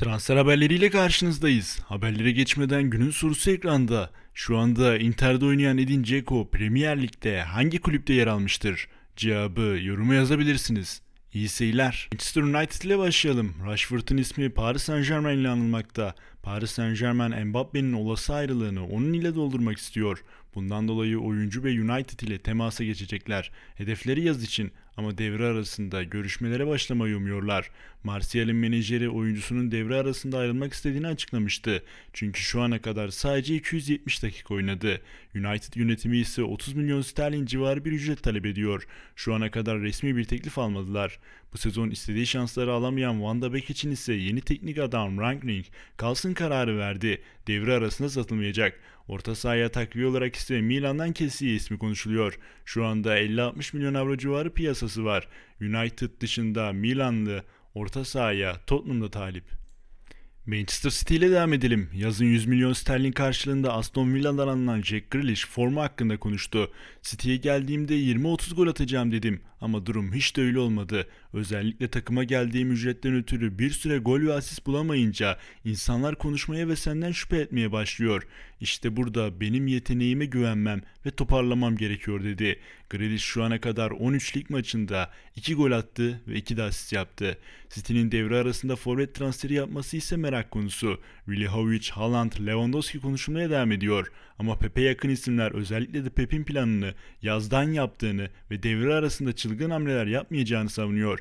Transfer haberleriyle karşınızdayız. Haberlere geçmeden günün sorusu ekranda. Şu anda Inter'de oynayan Edin Dzeko Premier Lig'de hangi kulüpte yer almıştır? Cevabı yoruma yazabilirsiniz. İyi seyirler. Manchester United ile başlayalım. Rashford'un ismi Paris Saint Germain ile anılmakta. Paris Saint Germain Mbappe'nin olası ayrılığını onun ile doldurmak istiyor. Bundan dolayı oyuncu ve United ile temasa geçecekler. Hedefleri yaz için ama devre arasında görüşmelere başlamayı umuyorlar. Martial'in menajeri oyuncusunun devre arasında ayrılmak istediğini açıklamıştı. Çünkü şu ana kadar sadece 270 dakika oynadı. United yönetimi ise 30 milyon sterlin civarı bir ücret talep ediyor. Şu ana kadar resmi bir teklif almadılar. Bu sezon istediği şansları alamayan Van de Beek için ise yeni teknik adam Rangnick kalsın kararı verdi. Devre arasında satılmayacak. Orta sahaya takviye olarak ise Milan'dan Kessie ismi konuşuluyor. Şu anda 50-60 milyon avro civarı piyasası var. United dışında Milanlı orta sahaya Tottenham'da talip. Manchester City ile devam edelim. Yazın 100 milyon sterlin karşılığında Aston Villa'dan alınan Jack Grealish forma hakkında konuştu. City'ye geldiğimde 20-30 gol atacağım dedim. Ama durum hiç de öyle olmadı. Özellikle takıma geldiği ücretten ötürü bir süre gol ve asist bulamayınca insanlar konuşmaya ve senden şüphe etmeye başlıyor. İşte burada benim yeteneğime güvenmem ve toparlamam gerekiyor dedi. Grealish şu ana kadar 13 lig maçında 2 gol attı ve 2 de asist yaptı. City'nin devre arasında forvet transferi yapması ise merak konusu. Vlahovic, Haaland, Lewandowski konuşulmaya devam ediyor. Ama Pepe yakın isimler özellikle de Pep'in planını yazdan yaptığını ve devre arasında çılgın hamleler yapmayacağını savunuyor.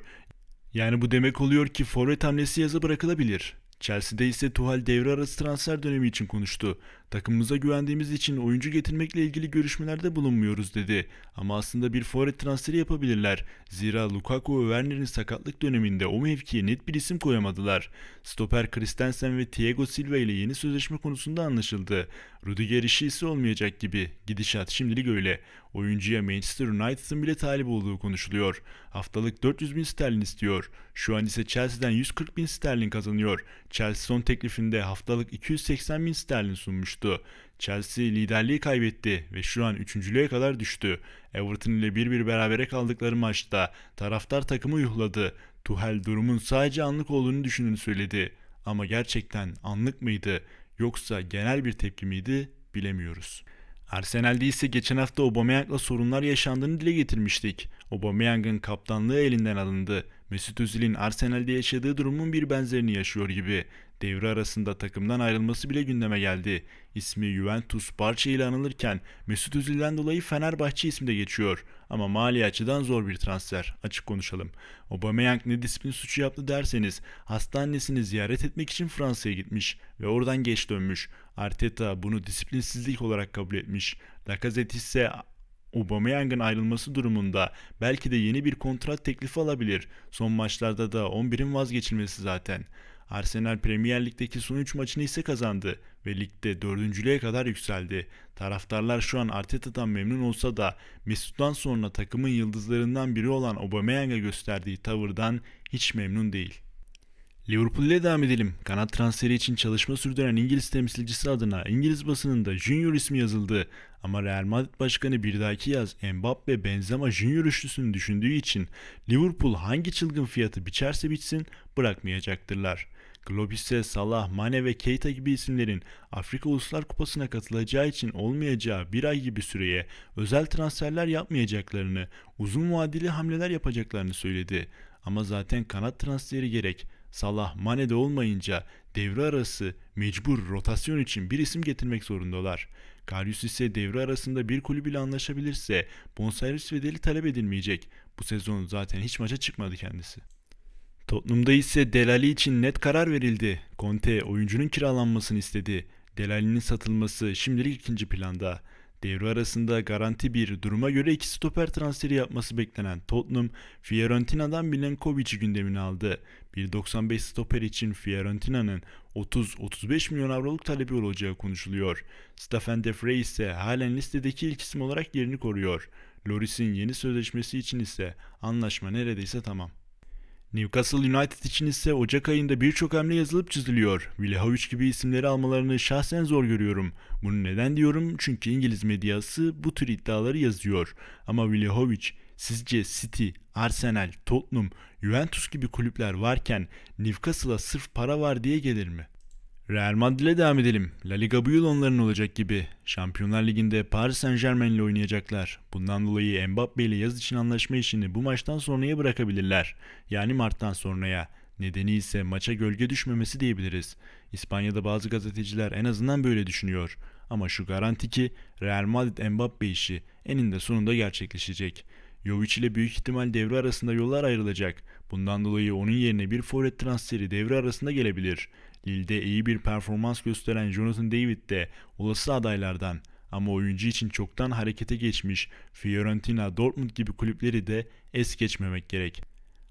Yani bu demek oluyor ki forvet hamlesi yazı bırakılabilir. Chelsea'de ise Tuhal devre arası transfer dönemi için konuştu. Takımımıza güvendiğimiz için oyuncu getirmekle ilgili görüşmelerde bulunmuyoruz dedi. Ama aslında bir forvet transferi yapabilirler. Zira Lukaku ve Werner'in sakatlık döneminde o mevkiye net bir isim koyamadılar. Stoper Christensen ve Thiago Silva ile yeni sözleşme konusunda anlaşıldı. Rudiger işi ise olmayacak gibi. Gidişat şimdilik öyle. Oyuncuya Manchester United'ın bile talip olduğu konuşuluyor. Haftalık 400 bin sterlin istiyor. Şu an ise Chelsea'den 140 bin sterlin kazanıyor. Chelsea son teklifinde haftalık 280 bin sterlin sunmuştu. Chelsea liderliği kaybetti ve şu an üçüncülüğe kadar düştü. Everton ile bir bir berabere kaldıkları maçta taraftar takımı yuhladı. Tuhel durumun sadece anlık olduğunu düşünün söyledi. Ama gerçekten anlık mıydı yoksa genel bir tepki miydi bilemiyoruz. Arsenal'de ise geçen hafta Aubameyang'la sorunlar yaşandığını dile getirmiştik. Aubameyang'ın kaptanlığı elinden alındı. Mesut Özil'in Arsenal'de yaşadığı durumun bir benzerini yaşıyor gibi. Devre arasında takımdan ayrılması bile gündeme geldi. İsmi Juventus Barça ile anılırken Mesut Özil'den dolayı Fenerbahçe ismi de geçiyor. Ama mali açıdan zor bir transfer. Açık konuşalım. Aubameyang ne disiplin suçu yaptı derseniz hastanesini ziyaret etmek için Fransa'ya gitmiş ve oradan geç dönmüş. Arteta bunu disiplinsizlik olarak kabul etmiş. Lacazette ise Aubameyang'ın ayrılması durumunda belki de yeni bir kontrat teklifi alabilir. Son maçlarda da 11'in vazgeçilmesi zaten. Arsenal Premier Lig'deki son 3 maçını ise kazandı ve ligde dördüncülüğe kadar yükseldi. Taraftarlar şu an Arteta'dan memnun olsa da Mesut'tan sonra takımın yıldızlarından biri olan Aubameyang'a gösterdiği tavırdan hiç memnun değil. Liverpool ile devam edelim. Kanat transferi için çalışma sürdüren İngiliz temsilcisi adına İngiliz basınında Junior ismi yazıldı. Ama Real Madrid Başkanı bir dahaki yaz Mbappe Benzema Junior üçlüsünü düşündüğü için Liverpool hangi çılgın fiyatı biçerse bitsin bırakmayacaktırlar. Glob ise Salah, Mane ve Keita gibi isimlerin Afrika Uluslar Kupası'na katılacağı için olmayacağı bir ay gibi süreye özel transferler yapmayacaklarını, uzun vadeli hamleler yapacaklarını söyledi. Ama zaten kanat transferi gerek Salah manede olmayınca devre arası mecbur rotasyon için bir isim getirmek zorundalar. Karius ise devre arasında bir kulübüyle anlaşabilirse bonservis bedeli talep edilmeyecek. Bu sezon zaten hiç maça çıkmadı kendisi. Tottenham'da ise Delali için net karar verildi. Conte oyuncunun kiralanmasını istedi. Delali'nin satılması şimdilik ikinci planda. Devre arasında garanti bir duruma göre iki stoper transferi yapması beklenen Tottenham, Fiorentina'dan Milenkovic'i gündemine aldı. 1.95 stoper için Fiorentina'nın 30-35 milyon avroluk talebi olacağı konuşuluyor. Stefan de Frey ise halen listedeki ilk isim olarak yerini koruyor. Loris'in yeni sözleşmesi için ise anlaşma neredeyse tamam. Newcastle United için ise Ocak ayında birçok hamle yazılıp çiziliyor. Vlahovic gibi isimleri almalarını şahsen zor görüyorum. Bunu neden diyorum? Çünkü İngiliz medyası bu tür iddiaları yazıyor. Ama Vlahovic sizce City, Arsenal, Tottenham, Juventus gibi kulüpler varken Newcastle'a sırf para var diye gelir mi? Real Madrid'le devam edelim. La Liga bu yıl onların olacak gibi. Şampiyonlar Ligi'nde Paris Saint Germain ile oynayacaklar. Bundan dolayı Mbappe ile yaz için anlaşma işini bu maçtan sonraya bırakabilirler. Yani Mart'tan sonraya. Nedeni ise maça gölge düşmemesi diyebiliriz. İspanya'da bazı gazeteciler en azından böyle düşünüyor. Ama şu garanti ki Real Madrid Mbappe işi eninde sonunda gerçekleşecek. Jovic ile büyük ihtimal devre arasında yollar ayrılacak. Bundan dolayı onun yerine bir forvet transferi devre arasında gelebilir. Lille'de iyi bir performans gösteren Jonathan David de olası adaylardan ama oyuncu için çoktan harekete geçmiş Fiorentina, Dortmund gibi kulüpleri de es geçmemek gerek.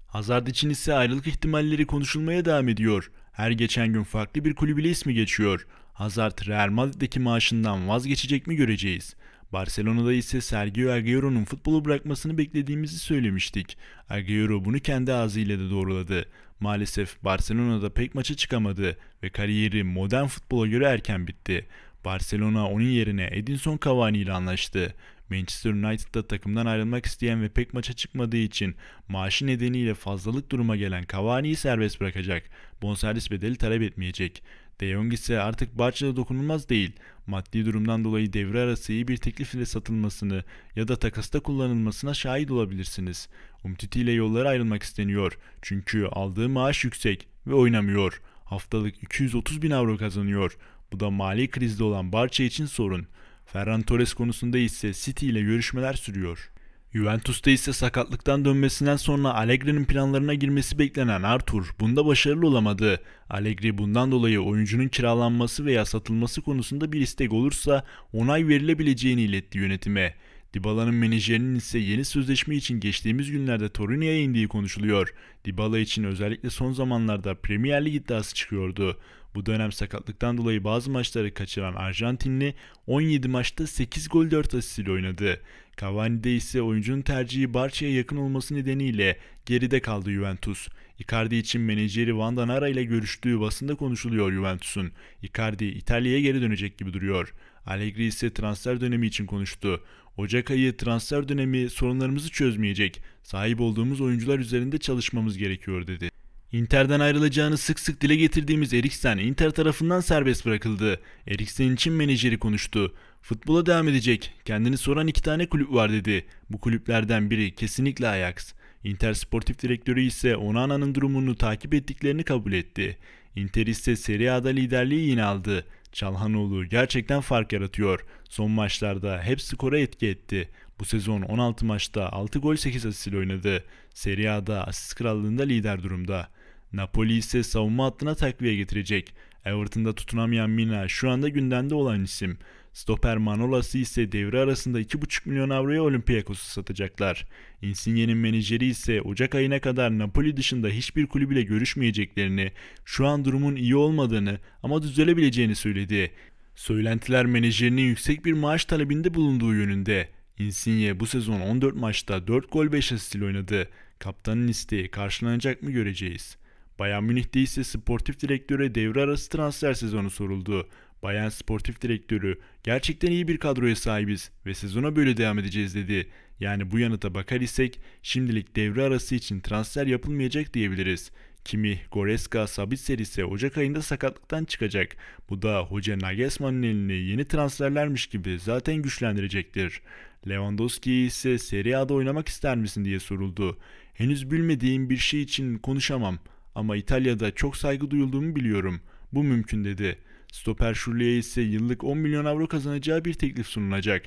Hazard için ise ayrılık ihtimalleri konuşulmaya devam ediyor. Her geçen gün farklı bir kulübüyle ismi geçiyor. Hazard Real Madrid'deki maaşından vazgeçecek mi göreceğiz. Barcelona'da ise Sergio Agüero'nun futbolu bırakmasını beklediğimizi söylemiştik. Agüero bunu kendi ağzıyla da doğruladı. Maalesef Barcelona'da pek maça çıkamadı ve kariyeri modern futbola göre erken bitti. Barcelona onun yerine Edinson Cavani ile anlaştı. Manchester United'da takımdan ayrılmak isteyen ve pek maça çıkmadığı için maaşı nedeniyle fazlalık duruma gelen Cavani'yi serbest bırakacak. Bonservis bedeli talep etmeyecek. De Jong ise artık Barça'da dokunulmaz değil. Maddi durumdan dolayı devre arası iyi bir teklif ile satılmasını ya da takasta kullanılmasına şahit olabilirsiniz. Umtiti ile yollara ayrılmak isteniyor. Çünkü aldığı maaş yüksek ve oynamıyor. Haftalık 230 bin avro kazanıyor. Bu da mali krizde olan Barça için sorun. Ferran Torres konusunda ise City ile görüşmeler sürüyor. Juventus'ta ise sakatlıktan dönmesinden sonra Allegri'nin planlarına girmesi beklenen Arthur bunda başarılı olamadı. Allegri bundan dolayı oyuncunun kiralanması veya satılması konusunda bir istek olursa onay verilebileceğini iletti yönetime. Dybala'nın menajerinin ise yeni sözleşme için geçtiğimiz günlerde Torino'ya indiği konuşuluyor. Dybala için özellikle son zamanlarda Premier Lig iddiası çıkıyordu. Bu dönem sakatlıktan dolayı bazı maçları kaçıran Arjantinli 17 maçta 8 gol 4 asist ile oynadı. Cavani'de ise oyuncunun tercihi Barça'ya yakın olması nedeniyle geride kaldı Juventus. Icardi için menajeri Van Danara ile görüştüğü basında konuşuluyor Juventus'un. Icardi İtalya'ya geri dönecek gibi duruyor. Allegri ise transfer dönemi için konuştu. Ocak ayı transfer dönemi sorunlarımızı çözmeyecek. Sahip olduğumuz oyuncular üzerinde çalışmamız gerekiyor dedi. Inter'den ayrılacağını sık sık dile getirdiğimiz Eriksen Inter tarafından serbest bırakıldı. Eriksen için menajeri konuştu. Futbola devam edecek. Kendini soran iki tane kulüp var dedi. Bu kulüplerden biri kesinlikle Ajax. Inter sportif direktörü ise Onana'nın durumunu takip ettiklerini kabul etti. Inter ise Serie A'da liderliği yine aldı. Çalhanoğlu gerçekten fark yaratıyor. Son maçlarda hep skora etki etti. Bu sezon 16 maçta 6 gol 8 asist ile oynadı. Serie A'da asist krallığında lider durumda. Napoli ise savunma hattına takviye getirecek. Everton'da tutunamayan Mina şu anda gündemde olan isim. Stoper Manolas'ı ise devre arasında 2,5 milyon avroya Olympiakos'u satacaklar. Insigne'nin menajeri ise Ocak ayına kadar Napoli dışında hiçbir kulübüyle görüşmeyeceklerini, şu an durumun iyi olmadığını ama düzelebileceğini söyledi. Söylentiler menajerinin yüksek bir maaş talebinde bulunduğu yönünde. Insigne bu sezon 14 maçta 4 gol 5 asist oynadı. Kaptanın isteği karşılanacak mı göreceğiz. Bayern Münih'te ise sportif direktöre devre arası transfer sezonu soruldu. Bayern sportif direktörü gerçekten iyi bir kadroya sahibiz ve sezona böyle devam edeceğiz dedi. Yani bu yanıta bakar isek şimdilik devre arası için transfer yapılmayacak diyebiliriz. Kimi, Goreska, Sabitzer ise Ocak ayında sakatlıktan çıkacak. Bu da hoca Nagelsmann'ın elini yeni transferlermiş gibi zaten güçlendirecektir. Lewandowski ise Serie A'da oynamak ister misin diye soruldu. Henüz bilmediğim bir şey için konuşamam ama İtalya'da çok saygı duyulduğumu biliyorum. Bu mümkün dedi. Stoper Şurli'ye ise yıllık 10 milyon avro kazanacağı bir teklif sunulacak.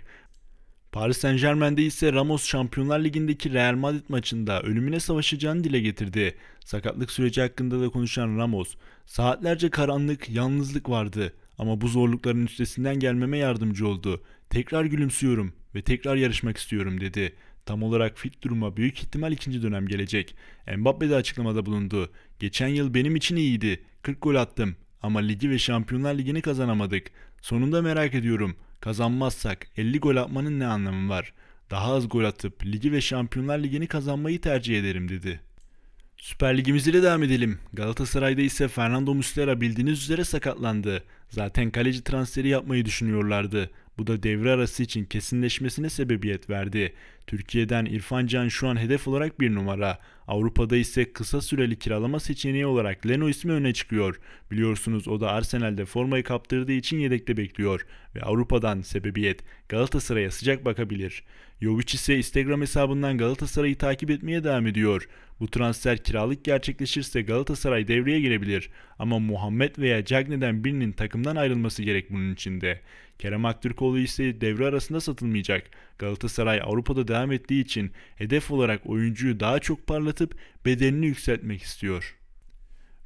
Paris Saint Germain'de ise Ramos Şampiyonlar Ligi'ndeki Real Madrid maçında ölümüne savaşacağını dile getirdi. Sakatlık süreci hakkında da konuşan Ramos, saatlerce karanlık, yalnızlık vardı ama bu zorlukların üstesinden gelmeme yardımcı oldu. Tekrar gülümsüyorum ve tekrar yarışmak istiyorum dedi. Tam olarak fit duruma büyük ihtimal ikinci dönem gelecek. Mbappe de açıklamada bulundu. Geçen yıl benim için iyiydi. 40 gol attım. Ama ligi ve Şampiyonlar Ligi'ni kazanamadık. Sonunda merak ediyorum. Kazanmazsak 50 gol atmanın ne anlamı var? Daha az gol atıp ligi ve Şampiyonlar Ligi'ni kazanmayı tercih ederim dedi. Süper ligimiz ile devam edelim. Galatasaray'da ise Fernando Muslera bildiğiniz üzere sakatlandı. Zaten kaleci transferi yapmayı düşünüyorlardı. Bu da devre arası için kesinleşmesine sebebiyet verdi. Türkiye'den İrfan Can şu an hedef olarak bir numara. Avrupa'da ise kısa süreli kiralama seçeneği olarak Leno ismi öne çıkıyor. Biliyorsunuz o da Arsenal'de formayı kaptırdığı için yedekte bekliyor ve Avrupa'dan sebebiyet Galatasaray'a sıcak bakabilir. Jovic ise Instagram hesabından Galatasaray'ı takip etmeye devam ediyor. Bu transfer kiralık gerçekleşirse Galatasaray devreye girebilir ama Muhammed veya Cagney'den birinin takımdan ayrılması gerek bunun içinde. Kerem Aktürkoğlu ise devre arasında satılmayacak. Galatasaray Avrupa'da devam ettiği için hedef olarak oyuncuyu daha çok parlatıp bedenini yükseltmek istiyor.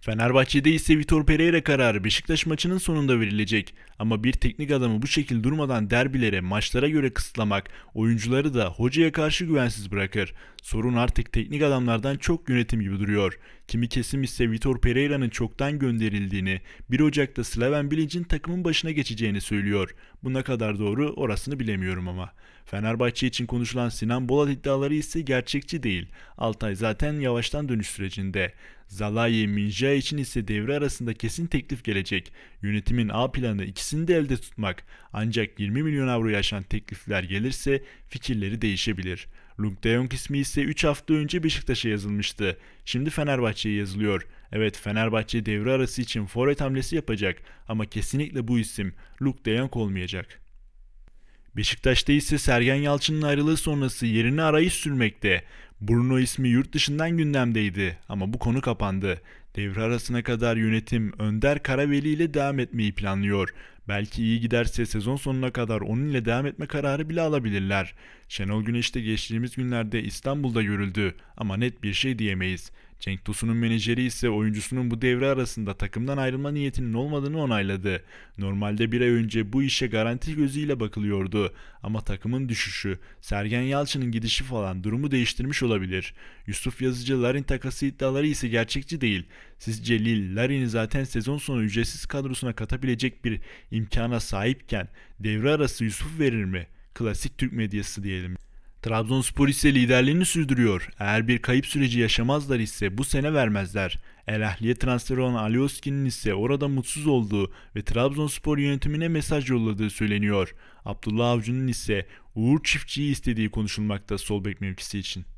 Fenerbahçe'de ise Vitor Pereira kararı Beşiktaş maçının sonunda verilecek. Ama bir teknik adamı bu şekilde durmadan derbilere, maçlara göre kısıtlamak oyuncuları da hocaya karşı güvensiz bırakır. Sorun artık teknik adamlardan çok yönetim gibi duruyor. Kimi kesim ise Vitor Pereira'nın çoktan gönderildiğini, 1 Ocak'ta Slaven Bilic'in takımın başına geçeceğini söylüyor. Bu ne kadar doğru orasını bilemiyorum ama. Fenerbahçe için konuşulan Sinan Bolat iddiaları ise gerçekçi değil. Altay zaten yavaştan dönüş sürecinde. Zalai Minja için ise devre arasında kesin teklif gelecek. Yönetimin A planı ikisini de elde tutmak. Ancak 20 milyon avro yaşan teklifler gelirse fikirleri değişebilir. Luke de Jong ismi ise 3 hafta önce Beşiktaş'a yazılmıştı. Şimdi Fenerbahçe'ye yazılıyor. Evet Fenerbahçe devre arası için forvet hamlesi yapacak ama kesinlikle bu isim Luke de Jong olmayacak. Beşiktaş'ta ise Sergen Yalçın'ın ayrılığı sonrası yerine arayış sürmekte. Bruno ismi yurt dışından gündemdeydi ama bu konu kapandı. Devre arasına kadar yönetim Önder Karaveli ile devam etmeyi planlıyor. Belki iyi giderse sezon sonuna kadar onunla devam etme kararı bile alabilirler. Şenol Güneş de geçtiğimiz günlerde İstanbul'da görüldü ama net bir şey diyemeyiz. Cenk Tosun'un menajeri ise oyuncusunun bu devre arasında takımdan ayrılma niyetinin olmadığını onayladı. Normalde bir ay önce bu işe garanti gözüyle bakılıyordu ama takımın düşüşü, Sergen Yalçın'ın gidişi falan durumu değiştirmiş olabilir. Yusuf Yazıcı Larin takası iddiaları ise gerçekçi değil. Sizce Lille, Larin'i zaten sezon sonu ücretsiz kadrosuna katabilecek bir imkana sahipken devre arası Yusuf verir mi? Klasik Türk medyası diyelim. Trabzonspor ise liderliğini sürdürüyor. Eğer bir kayıp süreci yaşamazlar ise bu sene vermezler. El Ahliye transferi olan Alioski'nin ise orada mutsuz olduğu ve Trabzonspor yönetimine mesaj yolladığı söyleniyor. Abdullah Avcı'nın ise Uğur Çiftçi'yi istediği konuşulmakta sol bek mevkisi için.